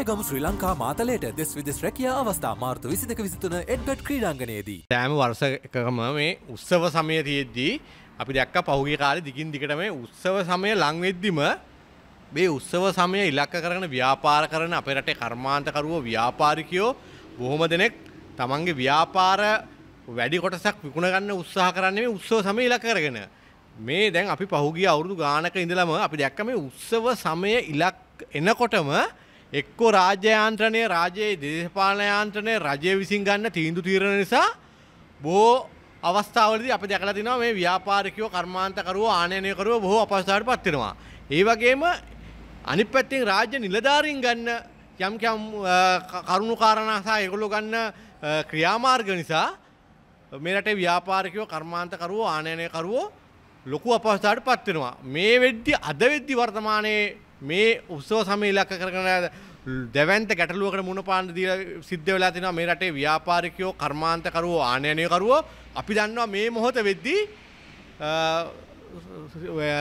ඇගම ශ්‍රී ලංකා මාතලයට දෙස් විදෙස් රැකිය අවස්ථා මාර්තු විසිදක විසිතුන එඩ්ගට් ක්‍රීඩාංගනයේදී. තෑම වර්සකම මේ උත්සව සමය තියෙද්දී අපි දැක්ක පහුගේ කාලෙ දිගින් දිකට මේ උත්සව සමය ලංවෙද්දිම මේ උත්සව සමය ඉලක්ක කරන ව්‍යාපාර කරන අපේ රටේ කර්මාන්තකරුවෝ ව්‍යාපාරිකයෝ බොහොම දෙනෙක් තමන්ගේ ව්‍යාපාර වැඩි කොටසක් විකුණගන්න උත්සාහ කරන්නේ උත්සව සමය ඉලක්ක කරගෙන. මේ දැන් අපි පහුගිය අවුරුදු ගානක ඉඳලම අපි දැක්ක මේ උත්සව සමය ඉලක් එනකොටම එක්කෝ රාජ්‍යයාන්ත්‍රණය රාජයේ දේශපාලනයාන්ත්‍රණය රජය විසින් ගන්න තීන්දු තීරණ නිසා බෝ අවස්ථාවලදී අපි දැකලා තිනවා මේ ව්‍යාපාරිකයෝ කර්මාන්තකරුවෝ ආනයනයකරුවෝ බොහෝ අපහසුතාවට පත් වෙනවා. ඒ වගේම අනිත් පැත්තෙන් රාජ්‍ය නිලධාරීන් ගන්න යම් යම් කරුණු කාරණා සහ ඒගොල්ලෝ ගන්න ක්‍රියාමාර්ග නිසා මේ රටේ ව්‍යාපාරිකයෝ කර්මාන්තකරුවෝ ආනයනයකරුවෝ ලොකු අපහසුතාවට පත් වෙනවා. මේ වෙද්දි අද වෙද්දි වර්තමානයේ මේ උත්සව සමය ඉලක්ක කරගෙන දැවන්ත ගැටලුවකට මුණ පාන්න දීලා සිද්ධ වෙලා තිනවා මේ රටේ ව්‍යාපාරිකයෝ කර්මාන්තකරුවෝ ආනයනයකරුවෝ අපි දන්නවා මේ මොහොත වෙද්දී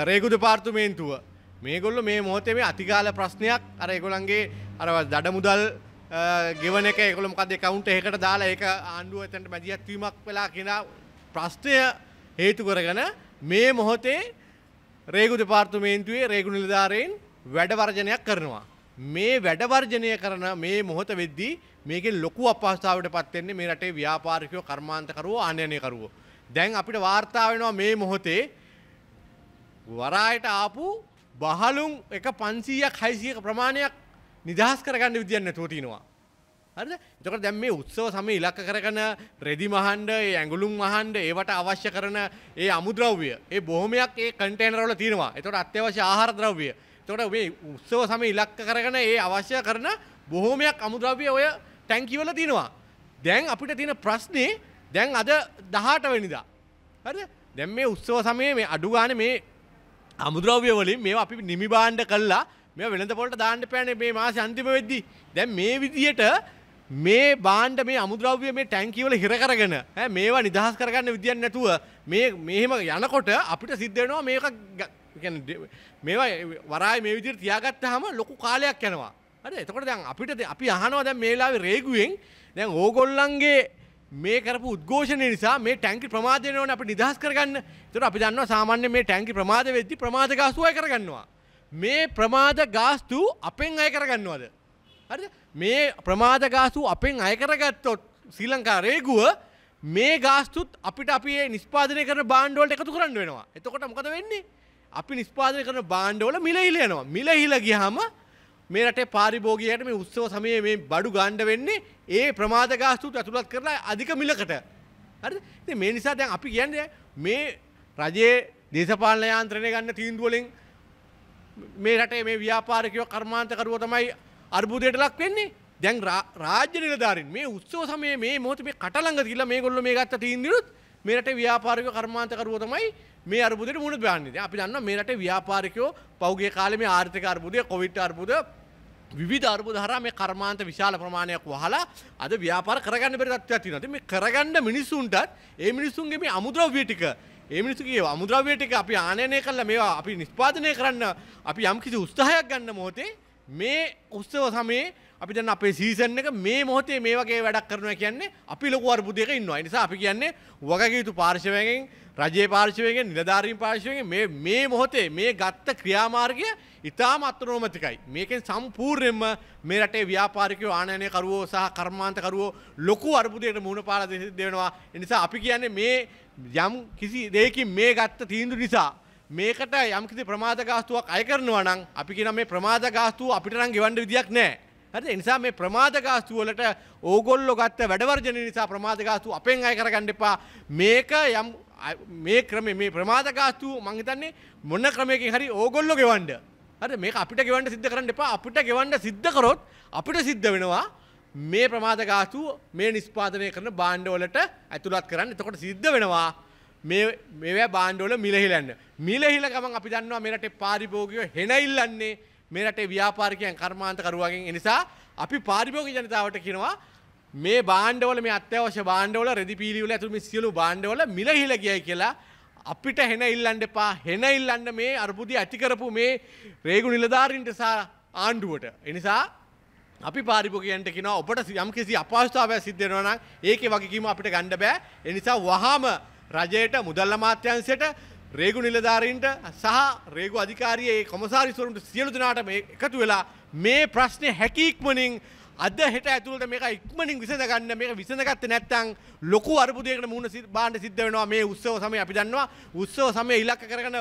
රේගු දෙපාර්තමේන්තුව මේගොල්ලෝ මේ මොහොතේ මේ අතිගාල ප්‍රශ්නයක් අර ඒගොල්ලන්ගේ අර දඩ මුදල් ගෙවන එක ඒගොල්ලෝ මොකද account එකකට දාලා ඒක ආණ්ඩුව එතනට මැදිහත් වීමක් වෙලා කියන ප්‍රශ්නය හේතු කරගෙන මේ මොහොතේ රේගු දෙපාර්තමේන්තුවේ රේගු නිලධාරීන් වැඩවර්ජනයක් කරනවා. මේ වැඩවර්ජනය කරන මේ මොහොත වෙද්දී මේකෙන් ලොකු අපහසුතාවයට පත් වෙන්නේ මේ රටේ ව්‍යාපාරිකයෝ කර්මාන්තකරුවෝ ආනයනයකරුවෝ. දැන් අපිට වාර්තා වෙනවා මේ මොහොතේ වරායට ආපු බහලුම් එක 500ක් 600ක ප්‍රමාණයක් නිදහස් කරගන්න විදියක් නැතුව තිනවා. හරිද? එතකොට දැන් මේ උත්සව සමය ඉලක්ක කරගෙන රෙදි මහණ්ඩ, ඒ ඇඟලුම් මහණ්ඩ, ඒවට අවශ්‍ය කරන ඒ අමුද්‍රව්‍ය, ඒ බොහොමයක් ඒ කන්ටේනර් වල තියෙනවා. එතකොට අත්‍යවශ්‍ය ආහාර ද්‍රව්‍ය තොට වේ උත්සව සම ඉලක්ක කරගන ඒ අවශ්‍ය කරන බොහෝමයක් අමුද්‍රව්‍ය ඔය ටැංකිවල තියෙනවා. දැන් අපිට තියෙන ප්‍රශ්නේ දැන් අද දහට වෙනිදා. හරි දැන් මේ උත්සව සමයේ මේ අඩුගාන මේ අමුද්‍රව්‍ය වලින් මේ අපි නිමි බාණ්ඩ කල්ලා මේ වෙළඳ පොලට දාන්න පෑනේ මේ මාස අන්තිම වෙද්දි. දැන් මේ විදියට මේ බාණ්ඩ මේ අමුද්‍රව්‍ය මේ ටැංකිය වල හිර කරගෙන ඈ මේවා නිදහස් කරගන්න විදියක් නැතුව මේ මෙහෙම යනකොට අපිට සිද්ධ වෙනවා මේක මේවා වරාය මේ විදිර තියාගත්ත හම ලොකු කාලයක් යනවා හරි එතකොට දැන් අපිට අපි අහනවා දැන් මේලාවේ රේගුවෙන් දැන් ඕගොල්ලන්ගේ මේ කරපු උද්ඝෝෂණය නිසා මේ ටැංකි ප්‍රමාදය වෙනවනේ අපි නිදහස් කරගන්න. ඒතර අපි දන්නවා සාමාන්‍යයෙන් මේ ටැංකි ප්‍රමාද වෙද්දී ප්‍රමාද ගාස්තු අය කරගන්නවා. මේ ප්‍රමාද ගාස්තු අපෙන් අය කරගන්නවද? හරිද? මේ ප්‍රමාද ගාස්තු අපෙන් අය කරගත්තොත් ශ්‍රී ලංකා රේගුව මේ ගාස්තුත් අපිට අපි මේ නිෂ්පාදනය කරන භාණ්ඩ වලට එකතු කරන්න වෙනවා. එතකොට මොකද වෙන්නේ? අපි නිස්පාදනය කරන බාණ්ඩවල මිලහිල යනවා. මිලහිල ගියාම මේ රටේ පාරිභෝගිකයට මේ උත්සව සමයේ මේ බඩු ගාන්න වෙන්නේ ඒ ප්‍රමාද ගාස්තුත් ඇතුළත් කරලා අධික මිලකට. හරිද? ඉතින් මේ නිසා දැන් අපි කියන්නේ මේ රජයේ දේශපාලන යාන්ත්‍රණය ගන්න තීන්දුව වලින් මේ රටේ මේ ව්‍යාපාරිකයෝ කර්මාන්තකරුවෝ තමයි අර්බුදයට ලක් වෙන්නේ. දැන් රාජ්‍ය නිලධාරීන් මේ උත්සව සමයේ මේ මොහොතේ මේ කටලඟ තියලා මේගොල්ලෝ මේ ගත්ත තීන්දුවනුත් මේරට ව්‍යාපාරික කර්මාන්තකරුව තමයි මේ අරබුදට මුණ බාන්නේ අපි දන්න මේරට ව්‍යාපාරිකයෝ පෞගේ කාලෙම ආර්ථික අර්බුදය කොවිට් අර්බුද විධ අර්බුද හර මේ කර්මාන්ත විශාල ප්‍රමාණයක් වහලා අද ව්‍යාපාර කරගන්න බැරි තත්ත්වයක් තියෙනවා. ඉතින් මේ කරගන්න මිනිසුන්ටත් ඒ මිනිසුන්ගේ මේ අමුද්‍රව්‍ය ටික ඒ මිනිස්සුගේ අමුද්‍රව්‍ය ටික අපි ආනයනය කළා මේවා අපි නිෂ්පාදනය කරන්න අපි යම් කිසි උත්සාහයක් ගන්න මොහොතේ මේ උත්සව සමයේ අපි දැන් අපේ සීසන් එක මේ මොහොතේ මේ වගේ වැඩක් කරනවා කියන්නේ අපි ලොකු අර්බුදයක ඉන්නවා. ඒ නිසා අපි කියන්නේ වගකීතු පාර්ශවයෙන් රජයේ පාර්ශවයෙන් නිලධාරීන් පාර්ශවයෙන් මේ මේ මොහොතේ මේ ගත්ත ක්‍රියාමාර්ගය ඉතාම අත්නෝමතිකයි. මේකෙන් සම්පූර්ණයෙන්ම මේ රටේ ව්‍යාපාරිකයෝ ආනයනයකරුවෝ සහ කර්මාන්තකරුවෝ ලොකු අර්බුදයකට මුහුණ පාලා දෙනවා. ඒ නිසා අපි කියන්නේ මේ යම් කිසි දෙයකින් මේ ගත්ත තීන්දුව නිසා මේකට යම්කිසි ප්‍රමාද ගාස්තුවක් අය කරනවා නම් අපි කියන මේ ප්‍රමාද ගාස්තුව අපිට නම් ගෙවන්න විදියක් නැහැ. හරි ඒ නිසා මේ ප්‍රමාද ගාස්තු වලට ඕගොල්ලෝ ගත්ත වැඩවර්ජන නිසා ප්‍රමාද ගාස්තු අපෙන් අය කරගන්න එපා මේක යම් මේ ක්‍රමේ මේ ප්‍රමාද ගාස්තු මං හිතන්නේ මොන ක්‍රමයකින් හරි ඕගොල්ලෝ ගෙවන්න හරි මේක අපිට ගෙවන්න සිද්ධ කරන්න එපා අපිට ගෙවන්න සිද්ධ කරොත් අපිට සිද්ධ වෙනවා මේ ප්‍රමාද ගාස්තු මේ නිෂ්පාදනය කරන භාණ්ඩ වලට ඇතුළත් කරන්න එතකොට සිද්ධ වෙනවා මේ මෙවැ බාණ්ඩවල මිලහිලන්න මිලහිල ගමන් අපි දන්නවා මෙරට පාරිභෝගිකව හෙනයිල්ලන්නේ මේ රටේ ව්‍යාපාරිකයන් කර්මාන්තකරුවගෙන් එනිසා අපි පාරිභෝග ජනතාවට කියනවා මේ බාණ්ඩවල මේ අත්‍යවශ්‍ය බාණ්ඩවල රෙදිපීලිවල ඇතුළු මේ සියලු බාණ්ඩවල මිලහිලා ගියයි කියලා අපිට හෙන ඉල්ලන්න එපා හෙන ඉල්ලන්න මේ අර්බුදය ඇති කරපු මේ රේගු නිලධාරීන්ට සහ ආණ්ඩුවට එනිසා අපි පාරිපෝගයන්ට කියෙන ඔබට යම් කිසි අපස්ථාවය සිද්ධෙනවනම් ඒක වගකීම අපිට ගණ්ඩ බෑ එනිසා වහාම රජයට මුදල්ල මාත්‍යන්සයට රේගු නිලධාරීන්ට සහ රේගු අධිකාරයේ කොමසාරිස්වරුන්ට සියලු දෙනාට මේ එකතු වෙලා මේ ප්‍රශ්නය හැකික්මනින් අද හෙට ඇතුළට මේක ඉක්මනින් විසඳගන්න මේක විසඳගත්තේ නැත්නම් ලොකු අරුබුදයකට මුහුණ බාන්න සිද්ධ වෙනවා මේ උත්සව සමය අපි දන්නවා උත්සව සමය ඉලක්ක කරගෙන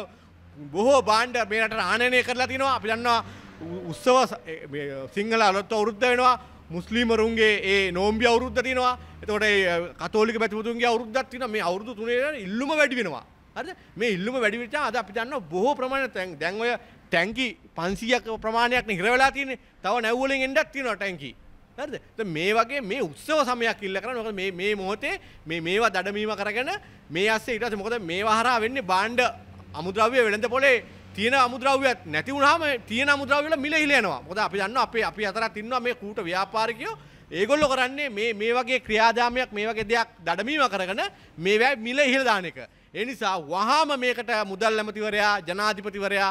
බොහෝ බාණ්ඩ මේ රටට ආනයනය කරලා තිනවා අපි දන්නවා උත්සව සිංහල අලොත්ව වෘද්ධ වෙනවා මුස්ලිමරුන්ගේ ඒ නෝම්බිය අවුරුද්ධ තිනවා එතකොට කතෝලික පැතිබුතුන්ගේ අවුරුද්දක් තින මේ අවුරුදු තුනේ ඉල්ලුම වැඩි වෙනවා හරි මේ ඉල්ලුම වැඩිවිට අද අපි දන්න බොහෝ ප්‍රමාණ තැන් දැන් ඔය ටැංකි පන්සියක් ප්‍රමාණයක් හිරවෙලා තියෙන තව නැව්වලින් එඩක් තියෙනවා ටැංකි හරිද මේ වගේ මේ උත්සව සමයක් ඉල්ල කරන්න මොකද මේ මේ මොහොතේ මේ මේවා දඩමීම කරගෙන මේ අස්සේ ඊට පස්සේ මොකද මේවා හරහා වෙන්නේ බාණ්ඩ අමුද්‍රව්‍ය වෙළඳ පොලේ තියෙන අමුද්‍රව්‍යයක් නැති වුණාම තියෙන අමුද්‍රව්‍ය වල මිල ඉල යනවා මොකද අපි දන්නවා අපේ අපි අතරත් ඉන්නවා මේ කූට ව්‍යාපාරිකයෝ ඒගොල්ලෝ කරන්නේ මේ මේ වගේ ක්‍රියාදාමයක් මේ වගේ දෙයක් දඩමීම කරගෙන මේවා මිල ඉහළ දාන එක ඒ නිසා වහාම මේකට මුදල් ඇමතිවරයා ජනාධිපතිවරයා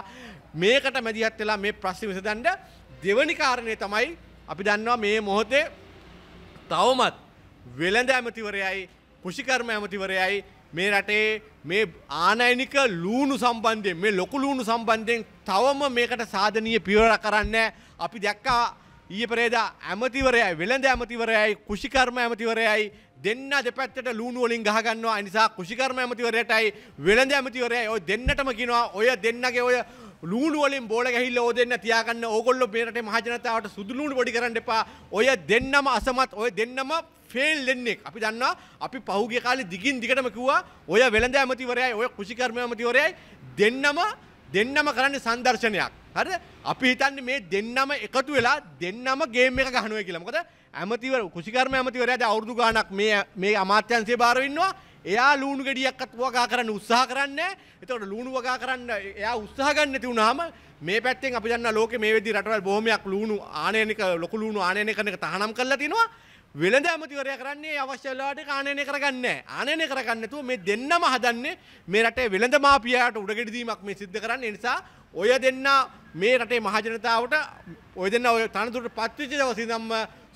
මේකට මැදිහත් වෙලා මේ ප්‍රශ්න විසඳන්න දෙවනි කාරණේ තමයි අපි දන්නවා මේ මොහොතේ තවමත් වෙළඳ ඇමතිවරයයි කෘෂිකර්ම ඇමතිවරයයි මේ රටේ මේ ආනයනික ලූුණු සම්බන්ධයෙන් මේ ලොකු ලූුණු සම්බන්ධයෙන් තවම මේකට සාධනීය පියවර කරන්න අපි දැක්කා ඊයේ පෙරේදා ඇමතිවරයයි වෙළඳ ඇමතිවරයයි කුෂිකර්ම ඇමතිවරයයි දෙන්න දෙපැත්තට ලුණු වලින් ගහ ගන්නවා ඒ නිසා කුෂිකර්ම ඇමතිවරයටයි වෙළඳ ඇමතිවරයයි ඔය දෙන්නටම කියනවා ඔය දෙන්නගේ ඔය ලුණු වලින් බෝල ගහිල්ල ඕ දෙන්න තියාගන්න ඕගොල්ලෝ මේ රටේ මහ ජනතාවට සුදු ලුණු පොඩි කරන්න එපා ඔය දෙන්නම අසමත් ඔය දෙන්නම ෆෙල් දෙන්නෙක් අපි දන්නවා අපි පහුගිය කාලේ දිගින් දිගටම කිව්වා ඔය වෙළඳ ඇමතිවරයයි ඔය කුෂිකර්ම ඇමතිවරයයි දෙන්නම දෙන්නම කරන්න සංදර්ශනයක් හර අපි හිතන්න මේ දෙන්නම එකතු වෙලා දෙන්නම ගේම එක ගහනුව කියලමකද ඇමතිවර කුසිකර්ම ඇමතිවර ඇද අවුරදු ගානක් මේ මේ අමාත්‍යන්සේ භාරවෙන්නවා එයා ලූුණු ගෙඩියක්ත් වගා කරන්න උත්සාහ කරන්න එතකට ලූුණු වගා කරන්න එයා උත්සාහගන්න තිවුණාම මේ පැත්තෙන් අපි දන්න ලෝක මේ වෙදි රටවල් බොහමයක් ලූුණු ආනයනික ලොකු ලූුණු ආනයන කනක තහනම් කරලා තිනවා වෙළඳ ඇමතිවරය කරන්නේ අවශ්‍යලාට කාණනය කරගන්න ආනය කරගන්නතු මේ දෙන්නම හදන්නේ මේ රටේ වෙළඳ මාපියයට උඩගෙඩදීමක් මේ සිද්ධ කරන්න නිසා ඔය දෙන්න මේ රටේ මහජනතාවට ඔය දෙන්න ඔය තනතුරට පත්විච දවසිදම්ම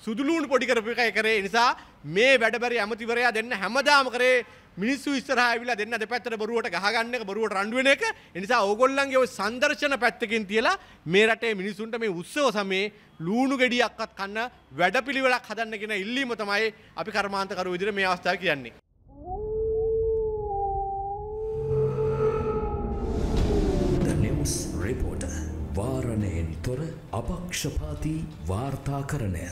සුදුලූන් පොඩි කරපු එකයි කරේ නිසා මේ වැඩබැරි ඇමතිවරයා දෙන්න හැමදාම කරේ මිනිස්සු ඉස්සරහා ඇවිල්ලා දෙන්න දෙපැත්තට බොරුවට ගහගන්න එක බොරුවට රණ්ඩු වෙන එක. ඒ නිසා ඕගොල්ලන්ගේ ওই සංදර්ශන පැත්තකින් තියලා මේ රටේ මිනිසුන්ට මේ උත්සව සමයේ ලූණු ගෙඩියක්වත් කන්න වැඩපිළිවෙලක් හදන්න කියන ඉල්ලීම තමයි අපි කර්මාන්තකරු විදිහට මේ අවස්ථාවේ කියන්නේ. වාරණයෙන් තොර අපක්ෂපාති වාර්තාකරණය